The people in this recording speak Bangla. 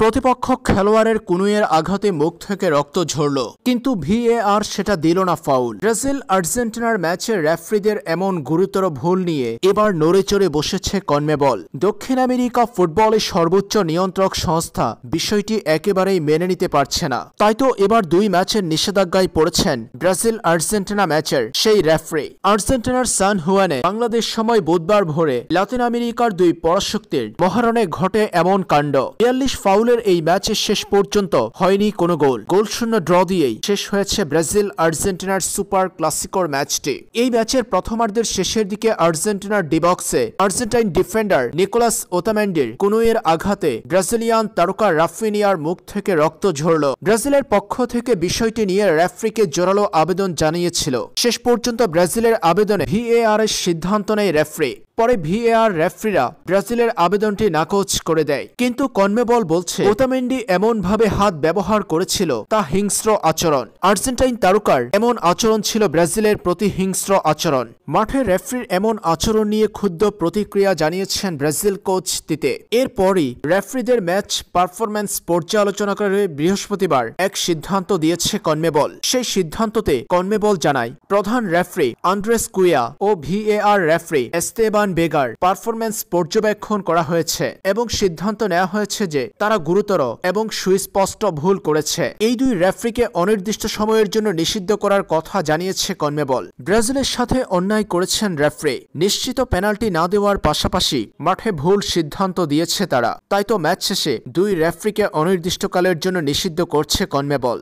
প্রতিপক্ষ খেলোয়াড়ের কুনুয়ের আঘাতে মুখ থেকে রক্ত ঝরল কিন্তু ভিএআর সেটা দিল না ফাউল ব্রাজিল আর্জেন্টিনার ম্যাচে রেফরিদের এমন গুরুতর ভুল নিয়ে এবার নড়ে চড়ে বসেছে কনমেবল দক্ষিণ আমেরিকা ফুটবলের সর্বোচ্চ নিয়ন্ত্রক সংস্থা বিষয়টি একেবারেই মেনে নিতে পারছে না তাই তো এবার দুই ম্যাচের নিষেধাজ্ঞায় পড়েছেন ব্রাজিল আর্জেন্টিনা ম্যাচের সেই রেফরি আর্জেন্টিনার সান হুয়ানে বাংলাদেশ সময় বুধবার ভোরে লাতিন আমেরিকার দুই পরাশক্তির মহারণে ঘটে এমন কাণ্ড বিয়াল্লিশ ফাউল রাউলের এই ম্যাচে শেষ পর্যন্ত হয়নি কোনো গোল গোল শূন্য ড্র দিয়েই শেষ হয়েছে ব্রাজিল আর্জেন্টিনার সুপার ক্লাসিকর ম্যাচটি এই ম্যাচের প্রথমার্ধের শেষের দিকে আর্জেন্টিনার ডিবক্সে আর্জেন্টাইন ডিফেন্ডার নিকোলাস ওতামেন্ডির কুনুয়ের আঘাতে ব্রাজিলিয়ান তারকা রাফিনিয়ার মুখ থেকে রক্ত ঝরল ব্রাজিলের পক্ষ থেকে বিষয়টি নিয়ে রেফরিকে জোরালো আবেদন জানিয়েছিল শেষ পর্যন্ত ব্রাজিলের আবেদনে ভিএআর এর সিদ্ধান্ত নেয় রেফরি পরে ভিএআর রেফরিরা ব্রাজিলের আবেদনটি নাকচ করে দেয় কিন্তু কনমেবল বলছে ওতামেন্ডি এমনভাবে হাত ব্যবহার করেছিল তা হিংস্র আচরণ আর্জেন্টাইন তারকার এমন আচরণ ছিল ব্রাজিলের প্রতি হিংস্র আচরণ মাঠে রেফরির এমন আচরণ নিয়ে ক্ষুদ্র প্রতিক্রিয়া জানিয়েছেন ব্রাজিল কোচ তিতে এরপরই রেফরিদের ম্যাচ পারফরম্যান্স পর্যালোচনা করে বৃহস্পতিবার এক সিদ্ধান্ত দিয়েছে কনমেবল সেই সিদ্ধান্ততে কনমেবল জানায় প্রধান রেফরি আন্দ্রেস কুইয়া ও ভিএআর রেফরি এস্তেবা উন্নয়ন বেগার পারফরম্যান্স পর্যবেক্ষণ করা হয়েছে এবং সিদ্ধান্ত নেওয়া হয়েছে যে তারা গুরুতর এবং সুস্পষ্ট ভুল করেছে এই দুই রেফ্রিকে অনির্দিষ্ট সময়ের জন্য নিষিদ্ধ করার কথা জানিয়েছে কনমেবল ব্রাজিলের সাথে অন্যায় করেছেন রেফ্রি নিশ্চিত পেনাল্টি না দেওয়ার পাশাপাশি মাঠে ভুল সিদ্ধান্ত দিয়েছে তারা তাই তো ম্যাচ শেষে দুই রেফ্রিকে অনির্দিষ্টকালের জন্য নিষিদ্ধ করছে কনমেবল